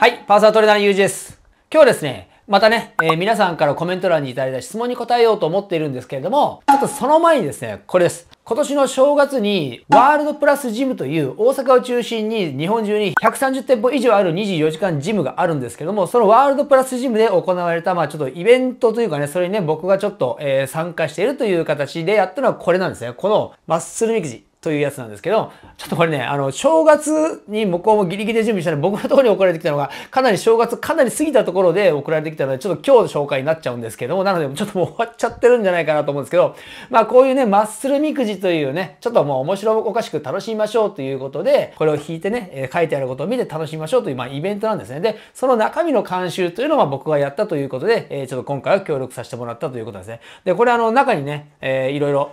はい、パーソナルトレーナーのゆうじです。今日はですね、またね、えー、皆さんからコメント欄にいただいた質問に答えようと思っているんですけれども、あとその前にですね、これです。今年の正月にワールドプラスジムという大阪を中心に日本中に130店舗以上ある24時間ジムがあるんですけども、そのワールドプラスジムで行われた、まあちょっとイベントというかね、それにね、僕がちょっと、えー、参加しているという形でやったのはこれなんですね。このマッスルミクジ。というやつなんですけど、ちょっとこれね、あの、正月に向こうもギリギリで準備したので、僕のところに送られてきたのが、かなり正月、かなり過ぎたところで送られてきたので、ちょっと今日紹介になっちゃうんですけども、なので、ちょっともう終わっちゃってるんじゃないかなと思うんですけど、まあこういうね、マッスルみくじというね、ちょっともう面白おかしく楽しみましょうということで、これを引いてね、え書いてあることを見て楽しみましょうという、まあイベントなんですね。で、その中身の監修というのは僕がやったということで、えちょっと今回は協力させてもらったということですね。で、これあの、中にね、えー、いろいろ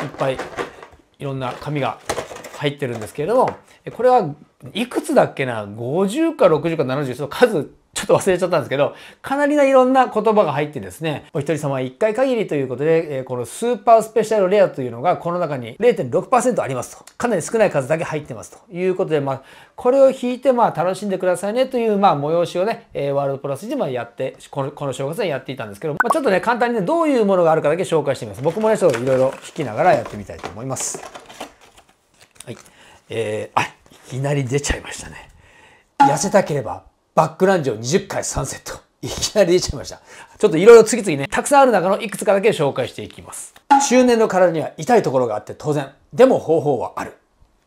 いっぱいいろんな紙が入ってるんですけれどもこれはいくつだっけな50か60か70その数ちょっと忘れちゃったんですけど、かなりないろんな言葉が入ってですね、お一人様は回限りということで、えー、このスーパースペシャルレアというのがこの中に0.6%ありますと。かなり少ない数だけ入ってますということで、まあ、これを引いて、まあ、楽しんでくださいねという、まあ、催しをね、えー、ワールドプラスでまやって、この、この正月はやっていたんですけど、まあ、ちょっとね、簡単にね、どういうものがあるかだけ紹介してみます。僕もね、ちょっといろいろ引きながらやってみたいと思います。はい。えー、あ、いきなり出ちゃいましたね。痩せたければバックランジを20回3セット。いきなり出ちゃいました。ちょっといろいろ次々ね、たくさんある中のいくつかだけ紹介していきます。中年の体には痛いところがあって当然。でも方法はある。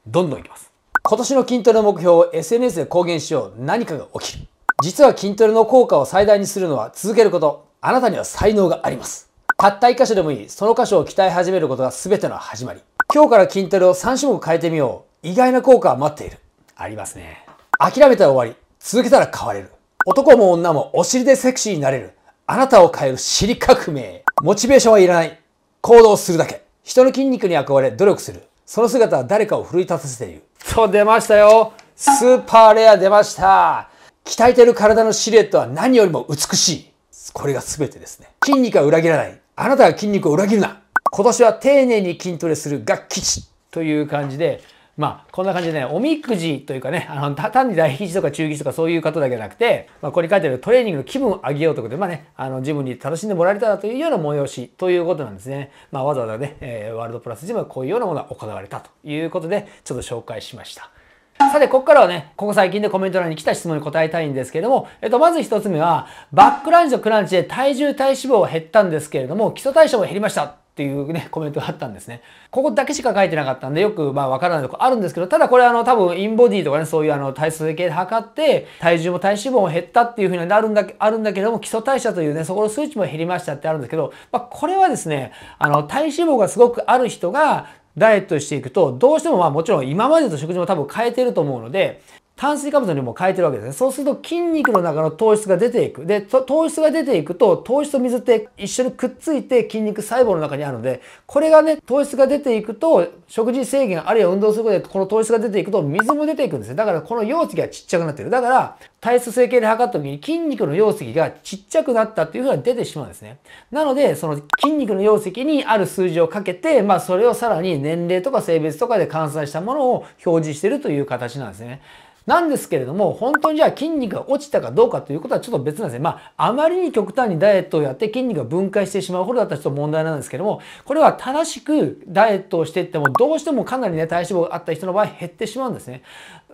どんどんいきます。今年の筋トレの目標を SNS で公言しよう。何かが起きる。実は筋トレの効果を最大にするのは続けること。あなたには才能があります。たった1箇所でもいい。その箇所を鍛え始めることが全ての始まり。今日から筋トレを3種目変えてみよう。意外な効果は待っている。ありますね。諦めたら終わり。続けたら変われる。男も女もお尻でセクシーになれる。あなたを変える尻革命。モチベーションはいらない。行動するだけ。人の筋肉に憧れ努力する。その姿は誰かを奮い立たせている。と出ましたよ。スーパーレア出ました。鍛えてる体のシルエットは何よりも美しい。これが全てですね。筋肉は裏切らない。あなたが筋肉を裏切るな。今年は丁寧に筋トレするが吉という感じで、まあ、こんな感じでね、おみくじというかね、あの、単に大吉とか中吉とかそういう方だけじゃなくて、まあ、ここに書いてあるトレーニングの気分を上げようということで、まあね、あの、ジムに楽しんでもらえたらというような催しということなんですね。まあ、わざわざね、えー、ワールドプラスジムはこういうようなものが行われたということで、ちょっと紹介しました。さて、ここからはね、ここ最近でコメント欄に来た質問に答えたいんですけれども、えっと、まず一つ目は、バックランジとクランチで体重体脂肪は減ったんですけれども、基礎代謝も減りましたっていうね、コメントがあったんですね。ここだけしか書いてなかったんで、よくまあわからないとこあるんですけど、ただこれあの多分インボディとかね、そういうあの体数計で測って、体重も体脂肪も減ったっていうふうになるんだ、あるんだけども、基礎代謝というね、そこの数値も減りましたってあるんですけど、まあこれはですね、あの体脂肪がすごくある人が、ダイエットしていくと、どうしてもまあもちろん今までと食事も多分変えてると思うので、炭水化物にも変えてるわけですね。そうすると筋肉の中の糖質が出ていく。で、糖質が出ていくと、糖質と水って一緒にくっついて筋肉細胞の中にあるので、これがね、糖質が出ていくと、食事制限あるいは運動することで、この糖質が出ていくと、水も出ていくんですね。だからこの容積がちっちゃくなってる。だから、体質整形で測った時に筋肉の容積がちっちゃくなったっていうふうに出てしまうんですね。なので、その筋肉の容積にある数字をかけて、まあそれをさらに年齢とか性別とかで換算したものを表示してるという形なんですね。なんですけれども、本当にじゃあ筋肉が落ちたかどうかということはちょっと別なんですね。まあ、あまりに極端にダイエットをやって筋肉が分解してしまうほどだったらちょっと問題なんですけども、これは正しくダイエットをしていっても、どうしてもかなりね、体脂肪があった人の場合減ってしまうんですね。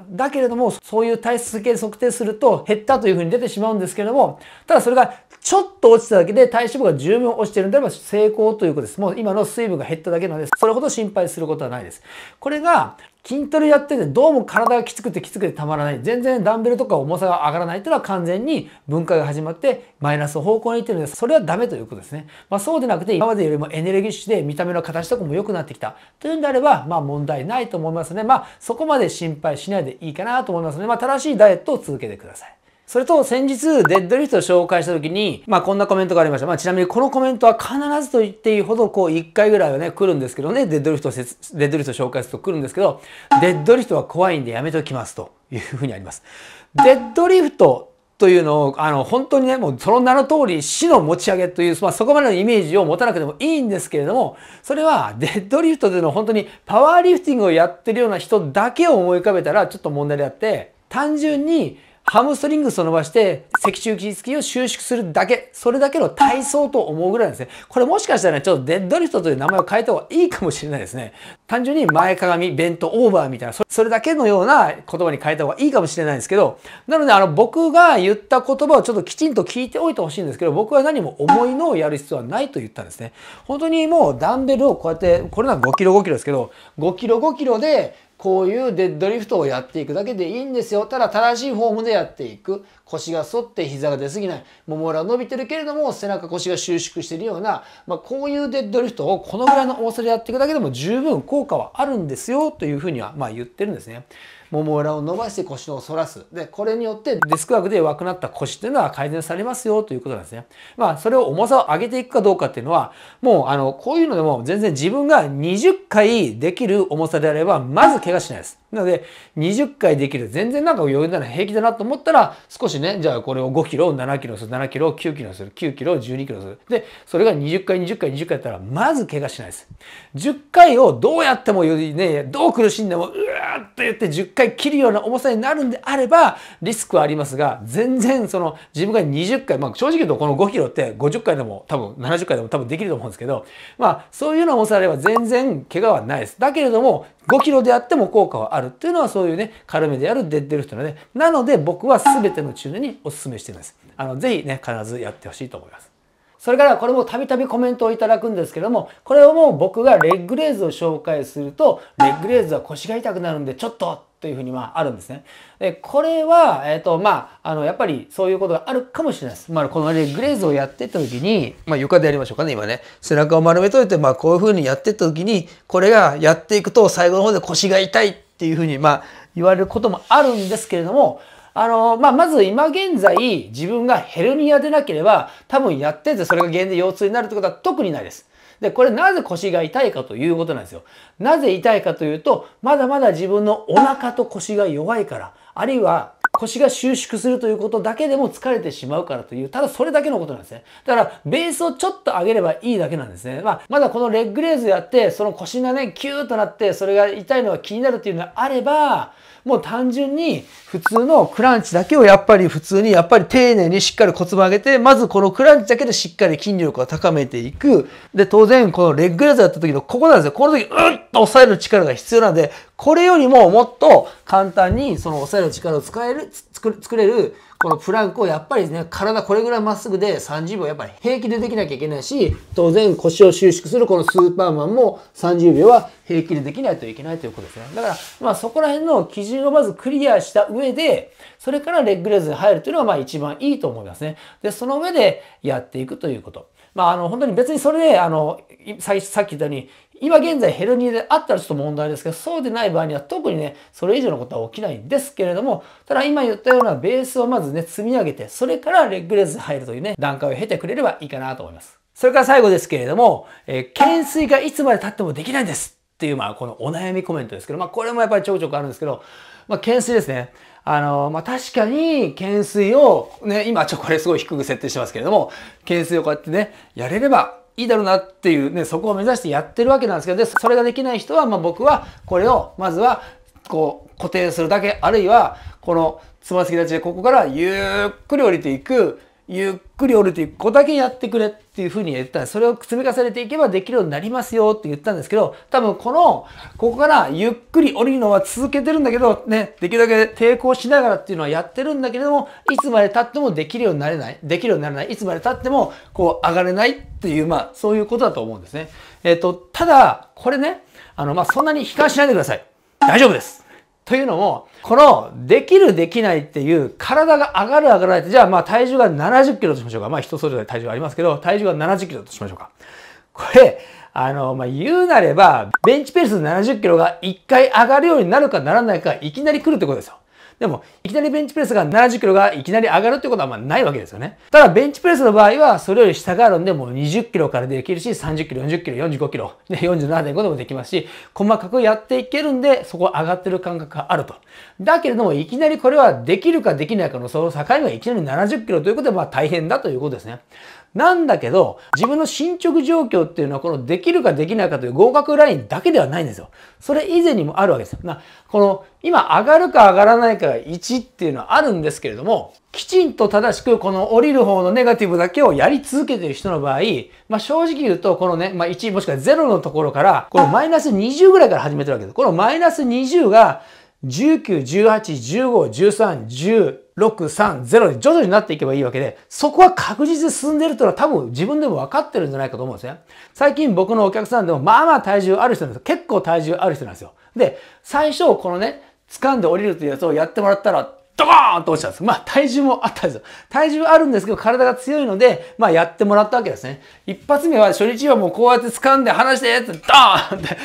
だけれども、そういう体質系測定すると減ったというふうに出てしまうんですけれども、ただそれがちょっと落ちただけで体脂肪が十分落ちてるんであれば成功ということです。もう今の水分が減っただけなので、それほど心配することはないです。これが筋トレやっててどうも体がきつくてきつくてたまらない。全然ダンベルとか重さが上がらないっていうのは完全に分解が始まってマイナス方向に行ってるので、それはダメということですね。まあそうでなくて今までよりもエネルギッシュで見た目の形とかも良くなってきたというんであれば、まあ問題ないと思いますの、ね、で、まあそこまで心配しないでいいかなと思いますの、ね、で、まあ正しいダイエットを続けてください。それと先日、デッドリフトを紹介した時に、まあこんなコメントがありました。まあちなみにこのコメントは必ずと言っていいほど、こう1回ぐらいはね、来るんですけどね、デッドリフトを、デッドリフト紹介すると来るんですけど、デッドリフトは怖いんでやめときますというふうにあります。デッドリフトというのを、あの、本当にね、もうその名の通り死の持ち上げという、まあそこまでのイメージを持たなくてもいいんですけれども、それはデッドリフトでの本当にパワーリフティングをやってるような人だけを思い浮かべたらちょっと問題であって、単純にハムストリングスを伸ばして、脊柱起立筋を収縮するだけ、それだけの体操と思うぐらいなんですね。これもしかしたらね、ちょっとデッドリフトという名前を変えた方がいいかもしれないですね。単純に前かがみ、ベントオーバーみたいな、それだけのような言葉に変えた方がいいかもしれないんですけど、なので、あの、僕が言った言葉をちょっときちんと聞いておいてほしいんですけど、僕は何も重いのをやる必要はないと言ったんですね。本当にもうダンベルをこうやって、これなんか5キロ5キロですけど、5キロ5キロで、こういうデッドリフトをやっていくだけでいいんですよ。ただ正しいフォームでやっていく。腰が反って膝が出すぎない。もも裏伸びてるけれども背中腰が収縮しているような、まあ、こういうデッドリフトをこのぐらいの重さでやっていくだけでも十分効果はあるんですよというふうにはま言ってるんですね。もも裏を伸ばして腰を反らす。で、これによってデスクワークで弱くなった腰っていうのは改善されますよということなんですね。まあ、それを重さを上げていくかどうかっていうのは、もう、あの、こういうのでも全然自分が20回できる重さであれば、まず怪我しないです。なので、20回できる。全然なんか余裕だな、平気だなと思ったら、少しね、じゃあこれを5キロ、7キロする、7キロ、9キロする、9キロ、12キロする。で、それが20回、20回、20回やったら、まず怪我しないです。10回をどうやってもね、どう苦しんでも、うわーって言って10回切るような重さになるんであれば、リスクはありますが、全然その、自分が20回、まあ正直言うとこの5キロって50回でも多分、70回でも多分できると思うんですけど、まあそういうような重さであれば全然怪我はないです。だけれども、5キロであっても効果はある。あるっていうのはそういうね軽めであるデッドリフトのねなので僕は全ての中年におすすめしていますあのぜひね必ずやってほしいと思いますそれからこれもたびたびコメントをいただくんですけども、これをもう僕がレッグレーズを紹介すると、レッグレーズは腰が痛くなるんでちょっとというふうにまああるんですね。で、これは、えっ、ー、と、まあ、あの、やっぱりそういうことがあるかもしれないです。まあ、このレッグレーズをやってった時に、まあ、床でやりましょうかね、今ね。背中を丸めといて、まあ、こういうふうにやってった時に、これがやっていくと最後の方で腰が痛いっていうふうに、まあ、言われることもあるんですけれども、あの、まあ、まず今現在、自分がヘルニアでなければ、多分やっててそれが原因で腰痛になるってことは特にないです。で、これなぜ腰が痛いかということなんですよ。なぜ痛いかというと、まだまだ自分のお腹と腰が弱いから、あるいは腰が収縮するということだけでも疲れてしまうからという、ただそれだけのことなんですね。だから、ベースをちょっと上げればいいだけなんですね。まあ、まだこのレッグレーズやって、その腰がね、キューとなって、それが痛いのが気になるっていうのがあれば、もう単純に普通のクランチだけをやっぱり普通にやっぱり丁寧にしっかり骨盤上げて、まずこのクランチだけでしっかり筋力を高めていく。で、当然このレッグレーズやった時のここなんですよ。この時、うっと抑える力が必要なんで、これよりももっと簡単にその抑える力を使える、作れる、このプランクをやっぱりね、体これぐらいまっすぐで30秒やっぱり平気でできなきゃいけないし、当然腰を収縮するこのスーパーマンも30秒は平気でできないといけないということですね。だから、まあそこら辺の基準をまずクリアした上で、それからレッグレーズに入るというのはまあ一番いいと思いますね。で、その上でやっていくということ。まあ、あの、本当に別にそれで、あの、さっき言ったように、今現在ヘルニーであったらちょっと問題ですけど、そうでない場合には特にね、それ以上のことは起きないんですけれども、ただ今言ったようなベースをまずね、積み上げて、それからレッグレース入るというね、段階を経てくれればいいかなと思います。それから最後ですけれども、えー、懸垂がいつまで経ってもできないんですっていう、まあ、このお悩みコメントですけど、まあ、これもやっぱりちょくちょくあるんですけど、まあ、懸垂ですね。あの、まあ、確かに、懸垂を、ね、今、ちょ、これすごい低く設定してますけれども、懸垂をこうやってね、やれればいいだろうなっていうね、そこを目指してやってるわけなんですけど、で、それができない人は、まあ、僕は、これを、まずは、こう、固定するだけ、あるいは、この、つま先立ちでここからゆっくり降りていく、ゆっくり降りていう子だけやってくれっていうふうに言ったんです。それを積み重ねていけばできるようになりますよって言ったんですけど、多分この、ここからゆっくり降りるのは続けてるんだけど、ね、できるだけ抵抗しながらっていうのはやってるんだけれども、いつまで経ってもできるようになれない、できるようにならない、いつまで経ってもこう上がれないっていう、まあそういうことだと思うんですね。えっ、ー、と、ただ、これね、あの、まあそんなに悲観しないでください。大丈夫です。というのも、この、できるできないっていう、体が上がる上がらないって、じゃあまあ体重が70キロとしましょうか。まあ人それぞれ体重ありますけど、体重が70キロとしましょうか。これ、あの、まあ、言うなれば、ベンチペース70キロが1回上がるようになるかならないか、いきなり来るってことですよ。でも、いきなりベンチプレスが70キロがいきなり上がるってことはまあないわけですよね。ただ、ベンチプレスの場合は、それより下があるんで、もう20キロからできるし、30キロ、40キロ、45キロ、で47.5でもできますし、細かくやっていけるんで、そこ上がってる感覚があると。だけれども、いきなりこれはできるかできないかのその境目がいきなり70キロということで、まあ大変だということですね。なんだけど、自分の進捗状況っていうのは、このできるかできないかという合格ラインだけではないんですよ。それ以前にもあるわけですよ。な、この、今上がるか上がらないかが1っていうのはあるんですけれども、きちんと正しくこの降りる方のネガティブだけをやり続けている人の場合、まあ正直言うと、このね、まあ1もしくは0のところから、このマイナス20ぐらいから始めてるわけです。このマイナス20が、19、18、15、13、10、630に徐々になっていけばいいわけで、そこは確実に進んでるというのは多分自分でも分かってるんじゃないかと思うんですね。最近僕のお客さんでもまあまあ体重ある人なんですよ。結構体重ある人なんですよ。で、最初このね、掴んで降りるというやつをやってもらったら、ドコーンと落ちたんです。まあ体重もあったんですよ。体重あるんですけど体が強いので、まあやってもらったわけですね。一発目は初日はもうこうやって掴んで離してってドーンって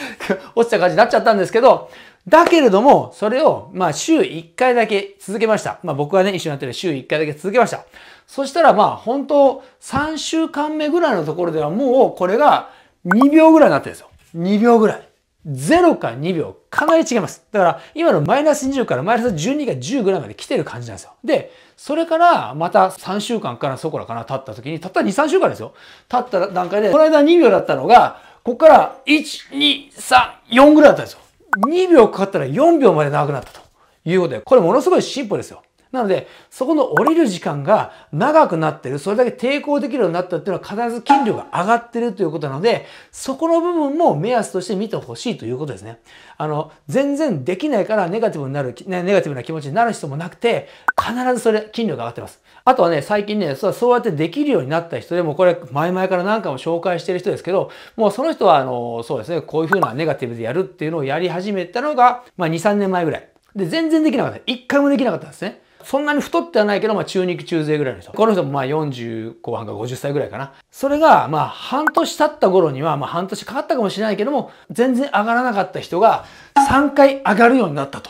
落ちた感じになっちゃったんですけど、だけれども、それを、まあ、週1回だけ続けました。まあ、僕がね、一緒になってる週1回だけ続けました。そしたら、まあ、本当3週間目ぐらいのところでは、もう、これが2秒ぐらいになってるんですよ。2秒ぐらい。0か2秒、かなり違います。だから、今のマイナス20からマイナス12か10ぐらいまで来てる感じなんですよ。で、それから、また3週間からそこらかな、経った時に、たった2、3週間ですよ。経った段階で、この間2秒だったのが、ここから、1、2、3、4ぐらいだったんですよ。2秒かかったら4秒まで長くなったということで、これものすごい進歩ですよ。なので、そこの降りる時間が長くなってる、それだけ抵抗できるようになったっていうのは必ず筋力が上がってるということなので、そこの部分も目安として見てほしいということですね。あの、全然できないからネガティブになる、ネガティブな気持ちになる人もなくて、必ずそれ筋力が上がってます。あとはね、最近ね、そうやってできるようになった人でも、これ前々から何回も紹介してる人ですけど、もうその人は、あの、そうですね、こういう風なネガティブでやるっていうのをやり始めたのが、まあ2、3年前ぐらい。で、全然できなかった。一回もできなかったんですね。そんなに太ってはないけど、まあ中肉中背ぐらいの人。この人もまあ40後半か50歳ぐらいかな。それが、まあ半年経った頃には、まあ半年かかったかもしれないけども、全然上がらなかった人が3回上がるようになったと。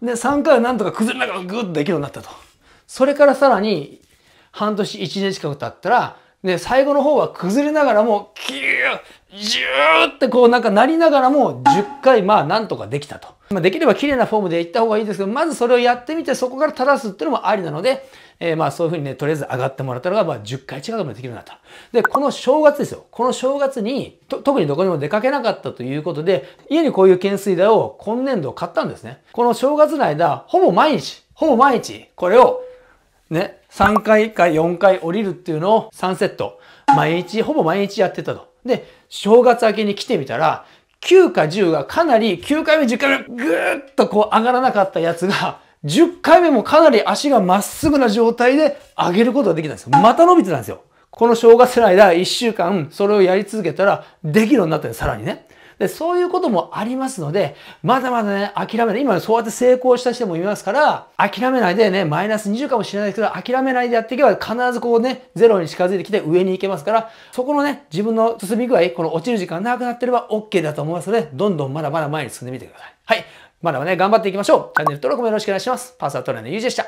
で、3回はなんとか崩れながらグッとできるようになったと。それからさらに半年一年近く経ったら、で、最後の方は崩れながらも、キュー、ジューってこうなんかなりながらも、10回まあなんとかできたと。まあ、できれば綺麗なフォームでいった方がいいですけど、まずそれをやってみて、そこから正すっていうのもありなので、えー、まあそういうふうにね、とりあえず上がってもらったのが、まあ10回近くもできるなと。で、この正月ですよ。この正月に、特にどこにも出かけなかったということで、家にこういう懸垂台を今年度買ったんですね。この正月の間、ほぼ毎日、ほぼ毎日、これをね、3回か4回降りるっていうのを3セット、毎日、ほぼ毎日やってたと。で、正月明けに来てみたら、9か10がかなり、9回目、10回目、ぐーっとこう上がらなかったやつが、10回目もかなり足がまっすぐな状態で上げることができたんですよ。また伸びてたんですよ。この正月の間、1週間、それをやり続けたら、できるようになったんです、さらにね。で、そういうこともありますので、まだまだね、諦めない。今そうやって成功した人もいますから、諦めないでね、マイナス20かもしれないですけど、諦めないでやっていけば必ずこうね、ゼロに近づいてきて上に行けますから、そこのね、自分の進み具合、この落ちる時間長くなってれば OK だと思いますので、どんどんまだまだ前に進んでみてください。はい。まだまだね、頑張っていきましょう。チャンネル登録もよろしくお願いします。パーサートレーナーのゆうじでした。